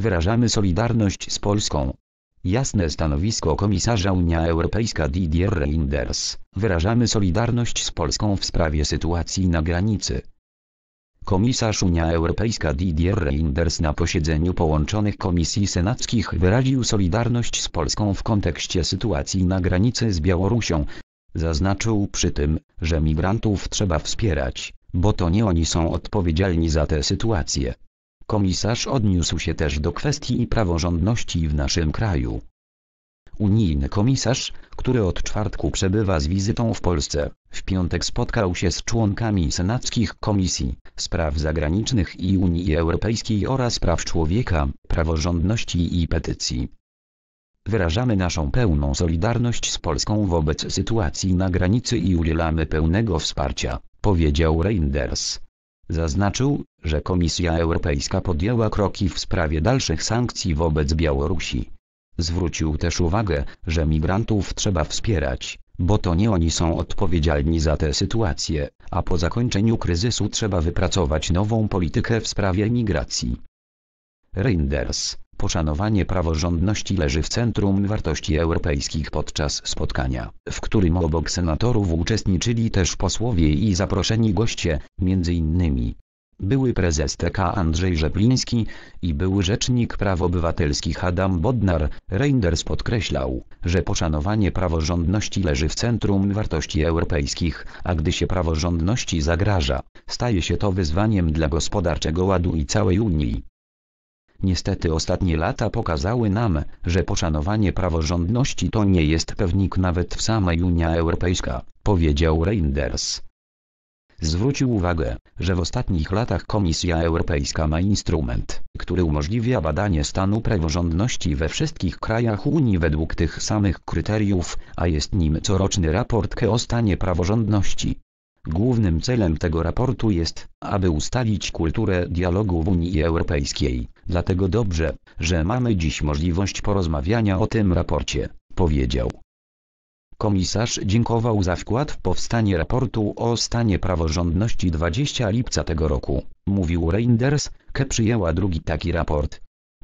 Wyrażamy solidarność z Polską. Jasne stanowisko komisarza Unia Europejska Didier Reinders. Wyrażamy solidarność z Polską w sprawie sytuacji na granicy. Komisarz Unia Europejska Didier Reinders na posiedzeniu połączonych komisji senackich wyraził solidarność z Polską w kontekście sytuacji na granicy z Białorusią. Zaznaczył przy tym, że migrantów trzeba wspierać, bo to nie oni są odpowiedzialni za tę sytuację. Komisarz odniósł się też do kwestii praworządności w naszym kraju. Unijny komisarz, który od czwartku przebywa z wizytą w Polsce, w piątek spotkał się z członkami senackich komisji spraw zagranicznych i Unii Europejskiej oraz praw człowieka, praworządności i petycji. Wyrażamy naszą pełną solidarność z Polską wobec sytuacji na granicy i udzielamy pełnego wsparcia, powiedział Reinders. Zaznaczył, że Komisja Europejska podjęła kroki w sprawie dalszych sankcji wobec Białorusi. Zwrócił też uwagę, że migrantów trzeba wspierać, bo to nie oni są odpowiedzialni za tę sytuację, a po zakończeniu kryzysu trzeba wypracować nową politykę w sprawie migracji. Reinders Poszanowanie praworządności leży w centrum wartości europejskich podczas spotkania, w którym obok senatorów uczestniczyli też posłowie i zaproszeni goście, m.in. były prezes TK Andrzej Rzepliński i były rzecznik praw obywatelskich Adam Bodnar. Reinders podkreślał, że poszanowanie praworządności leży w centrum wartości europejskich, a gdy się praworządności zagraża, staje się to wyzwaniem dla gospodarczego ładu i całej Unii. Niestety ostatnie lata pokazały nam, że poszanowanie praworządności to nie jest pewnik nawet w samej Unii Europejska, powiedział Reinders. Zwrócił uwagę, że w ostatnich latach Komisja Europejska ma instrument, który umożliwia badanie stanu praworządności we wszystkich krajach Unii według tych samych kryteriów, a jest nim coroczny raport o stanie praworządności. Głównym celem tego raportu jest, aby ustalić kulturę dialogu w Unii Europejskiej, dlatego dobrze, że mamy dziś możliwość porozmawiania o tym raporcie, powiedział. Komisarz dziękował za wkład w powstanie raportu o stanie praworządności 20 lipca tego roku, mówił Reinders, Ke przyjęła drugi taki raport,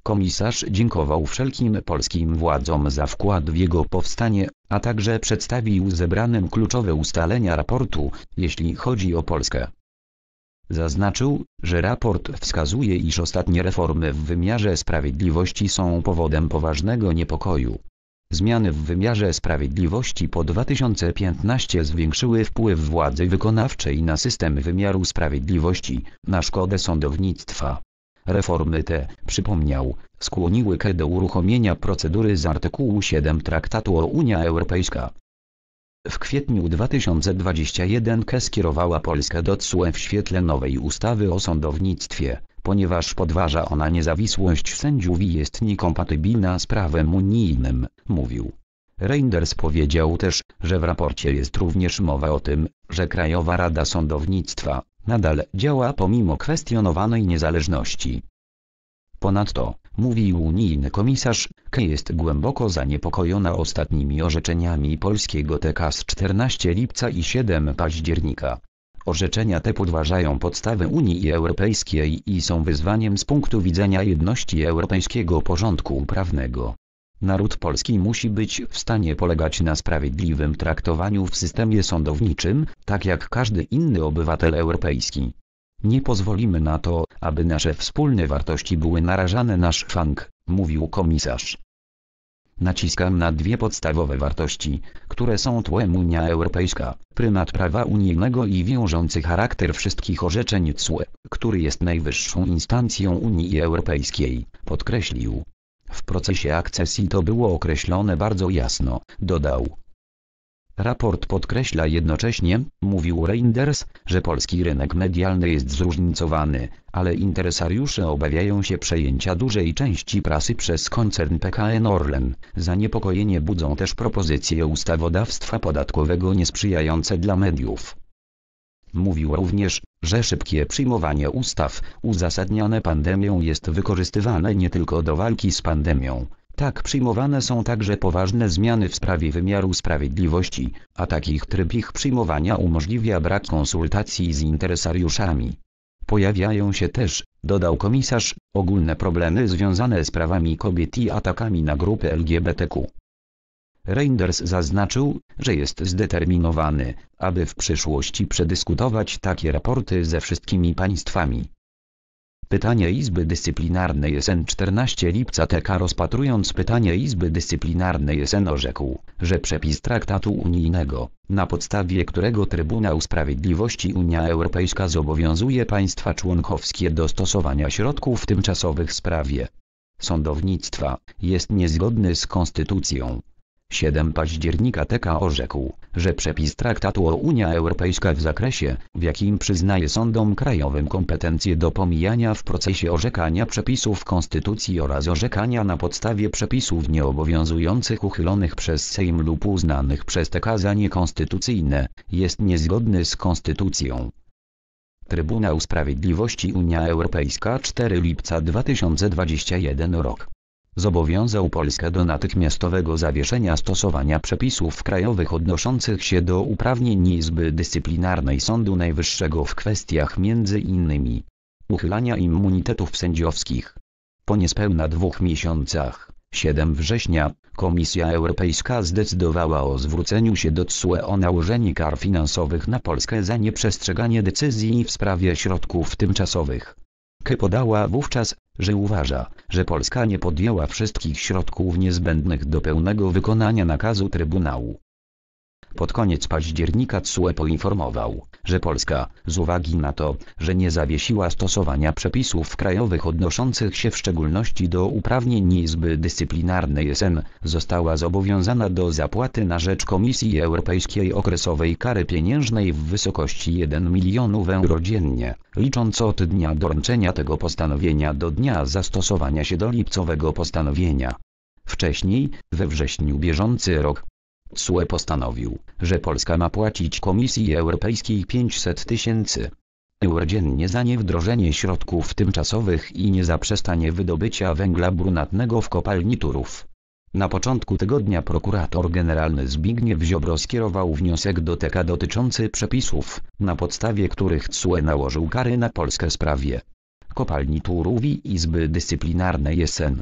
Komisarz dziękował wszelkim polskim władzom za wkład w jego powstanie, a także przedstawił zebranym kluczowe ustalenia raportu, jeśli chodzi o Polskę. Zaznaczył, że raport wskazuje iż ostatnie reformy w wymiarze sprawiedliwości są powodem poważnego niepokoju. Zmiany w wymiarze sprawiedliwości po 2015 zwiększyły wpływ władzy wykonawczej na system wymiaru sprawiedliwości, na szkodę sądownictwa. Reformy te, przypomniał, skłoniły KE do uruchomienia procedury z artykułu 7 Traktatu o Unia Europejska. W kwietniu 2021 KE skierowała Polskę do TSUE w świetle nowej ustawy o sądownictwie, ponieważ podważa ona niezawisłość sędziów i jest niekompatybilna z prawem unijnym, mówił. Reinders powiedział też, że w raporcie jest również mowa o tym, że Krajowa Rada Sądownictwa, nadal działa pomimo kwestionowanej niezależności. Ponadto, mówi unijny komisarz, K jest głęboko zaniepokojona ostatnimi orzeczeniami polskiego TK z 14 lipca i 7 października. Orzeczenia te podważają podstawy Unii Europejskiej i są wyzwaniem z punktu widzenia jedności europejskiego porządku prawnego. Naród polski musi być w stanie polegać na sprawiedliwym traktowaniu w systemie sądowniczym, tak jak każdy inny obywatel europejski. Nie pozwolimy na to, aby nasze wspólne wartości były narażane na szwank, mówił komisarz. Naciskam na dwie podstawowe wartości, które są tłem Unia Europejska, prymat prawa unijnego i wiążący charakter wszystkich orzeczeń CUE, który jest najwyższą instancją Unii Europejskiej, podkreślił. W procesie akcesji to było określone bardzo jasno, dodał. Raport podkreśla jednocześnie, mówił Reinders, że polski rynek medialny jest zróżnicowany, ale interesariusze obawiają się przejęcia dużej części prasy przez koncern PKN Orlen. Zaniepokojenie budzą też propozycje ustawodawstwa podatkowego niesprzyjające dla mediów. Mówił również, że szybkie przyjmowanie ustaw uzasadnione pandemią jest wykorzystywane nie tylko do walki z pandemią. Tak przyjmowane są także poważne zmiany w sprawie wymiaru sprawiedliwości, a takich tryb ich przyjmowania umożliwia brak konsultacji z interesariuszami. Pojawiają się też, dodał komisarz, ogólne problemy związane z prawami kobiet i atakami na grupy LGBTQ. Reinders zaznaczył, że jest zdeterminowany, aby w przyszłości przedyskutować takie raporty ze wszystkimi państwami. Pytanie Izby Dyscyplinarnej SN 14 lipca TK rozpatrując pytanie Izby Dyscyplinarnej SN orzekł, że przepis traktatu unijnego, na podstawie którego Trybunał Sprawiedliwości Unia Europejska zobowiązuje państwa członkowskie do stosowania środków tymczasowych w sprawie sądownictwa, jest niezgodny z konstytucją, 7 października TK orzekł, że przepis traktatu o Unia Europejska w zakresie, w jakim przyznaje sądom krajowym kompetencje do pomijania w procesie orzekania przepisów konstytucji oraz orzekania na podstawie przepisów nieobowiązujących uchylonych przez Sejm lub uznanych przez TK za niekonstytucyjne, jest niezgodny z konstytucją. Trybunał Sprawiedliwości Unia Europejska 4 lipca 2021 rok zobowiązał Polskę do natychmiastowego zawieszenia stosowania przepisów krajowych odnoszących się do uprawnień Izby Dyscyplinarnej Sądu Najwyższego w kwestiach m.in. uchylania immunitetów sędziowskich. Po niespełna dwóch miesiącach, 7 września, Komisja Europejska zdecydowała o zwróceniu się do TSUE o nałożenie kar finansowych na Polskę za nieprzestrzeganie decyzji w sprawie środków tymczasowych. K podała wówczas że uważa, że Polska nie podjęła wszystkich środków niezbędnych do pełnego wykonania nakazu Trybunału. Pod koniec października CUE poinformował, że Polska, z uwagi na to, że nie zawiesiła stosowania przepisów krajowych odnoszących się w szczególności do uprawnień Izby Dyscyplinarnej SM, została zobowiązana do zapłaty na rzecz Komisji Europejskiej okresowej kary pieniężnej w wysokości 1 milionów euro dziennie, licząc od dnia doręczenia tego postanowienia do dnia zastosowania się do lipcowego postanowienia. Wcześniej, we wrześniu bieżący rok, CUE postanowił, że Polska ma płacić Komisji Europejskiej 500 tysięcy euro dziennie za niewdrożenie środków tymczasowych i niezaprzestanie wydobycia węgla brunatnego w kopalni Turów. Na początku tygodnia prokurator generalny Zbigniew Ziobro skierował wniosek do TK dotyczący przepisów, na podstawie których CUE nałożył kary na Polskę sprawie kopalni turów i Izby Dyscyplinarnej SN.